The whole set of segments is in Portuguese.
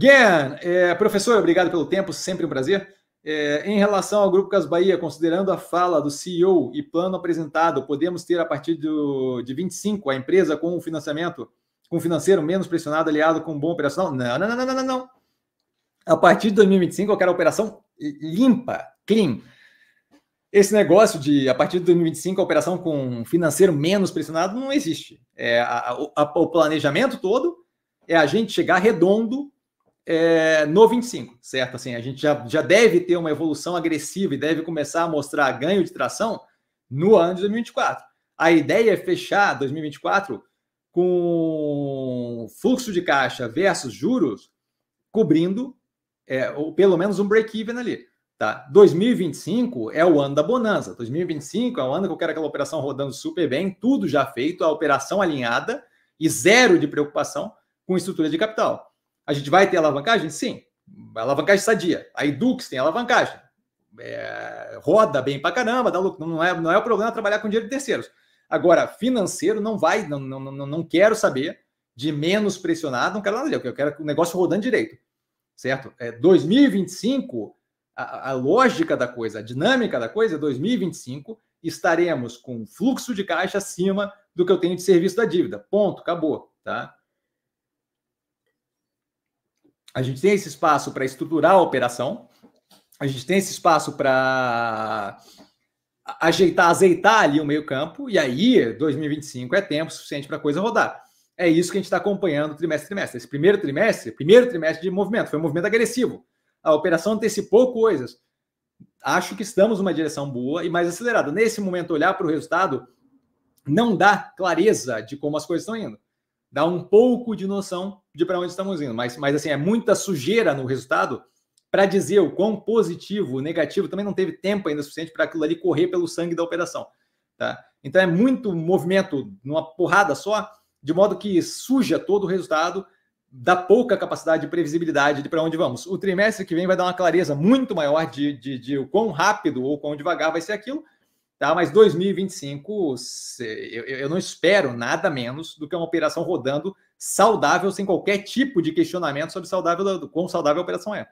Gan, é, professor, obrigado pelo tempo, sempre um prazer. É, em relação ao Grupo Cas Bahia, considerando a fala do CEO e plano apresentado, podemos ter a partir do, de 25 a empresa com um financiamento, com financeiro menos pressionado, aliado com um bom operacional? Não, não, não, não, não, não. A partir de 2025 eu quero a operação limpa, clean. Esse negócio de a partir de 2025 a operação com financeiro menos pressionado não existe. É a, a, o planejamento todo é a gente chegar redondo é, no 25, certo? Assim, a gente já, já deve ter uma evolução agressiva e deve começar a mostrar ganho de tração no ano de 2024. A ideia é fechar 2024 com fluxo de caixa versus juros cobrindo é, ou pelo menos um break-even ali. Tá? 2025 é o ano da bonança. 2025 é o ano que eu quero aquela operação rodando super bem, tudo já feito, a operação alinhada e zero de preocupação com estrutura de capital. A gente vai ter alavancagem? Sim. Alavancagem sadia. A Edux tem alavancagem. É, roda bem pra caramba, dá lucro. Não é, não é o problema trabalhar com dinheiro de terceiros. Agora, financeiro não vai, não, não, não, não quero saber de menos pressionado, não quero nada dele, eu quero o negócio rodando direito, certo? É, 2025, a, a lógica da coisa, a dinâmica da coisa, 2025 é estaremos com fluxo de caixa acima do que eu tenho de serviço da dívida, ponto, acabou, tá? a gente tem esse espaço para estruturar a operação, a gente tem esse espaço para ajeitar, azeitar ali o meio-campo, e aí 2025 é tempo suficiente para a coisa rodar. É isso que a gente está acompanhando trimestre trimestre. Esse primeiro trimestre, primeiro trimestre de movimento, foi um movimento agressivo. A operação antecipou coisas. Acho que estamos numa direção boa e mais acelerada. Nesse momento, olhar para o resultado não dá clareza de como as coisas estão indo. Dá um pouco de noção de para onde estamos indo, mas, mas assim, é muita sujeira no resultado para dizer o quão positivo, negativo, também não teve tempo ainda suficiente para aquilo ali correr pelo sangue da operação. Tá? Então é muito movimento numa porrada só, de modo que suja todo o resultado, dá pouca capacidade de previsibilidade de para onde vamos. O trimestre que vem vai dar uma clareza muito maior de, de, de o quão rápido ou quão devagar vai ser aquilo, Tá? Mas 2025, eu, eu não espero nada menos do que uma operação rodando saudável, sem qualquer tipo de questionamento sobre saudável, do quão saudável a operação é.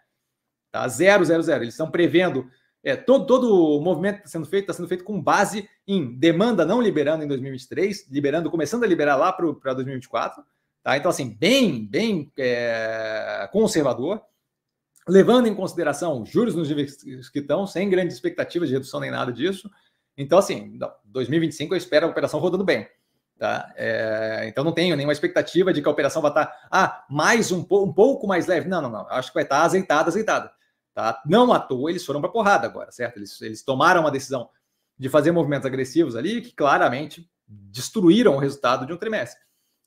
Tá? Zero, zero, zero. Eles estão prevendo. É, todo, todo o movimento está sendo feito, está sendo feito com base em demanda não liberando em 2023, liberando, começando a liberar lá para 2024. Tá? Então, assim, bem, bem é, conservador, levando em consideração juros nos níveis que estão, sem grandes expectativas de redução nem nada disso. Então, assim, 2025 eu espero a operação rodando bem. Tá? É, então não tenho nenhuma expectativa de que a operação vá estar tá, ah, mais um, po um pouco mais leve. Não, não, não. Acho que vai estar tá azeitada, azeitada. Tá? Não à toa, eles foram para porrada agora, certo? Eles, eles tomaram uma decisão de fazer movimentos agressivos ali que claramente destruíram o resultado de um trimestre,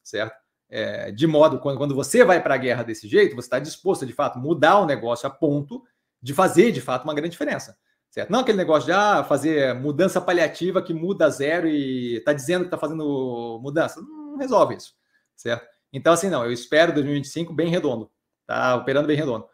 certo? É, de modo quando, quando você vai para a guerra desse jeito, você está disposto a, de fato mudar o negócio a ponto de fazer de fato uma grande diferença. Certo? Não aquele negócio de ah, fazer mudança paliativa que muda zero e está dizendo que está fazendo mudança. Não resolve isso, certo? Então, assim, não, eu espero 2025 bem redondo, tá operando bem redondo.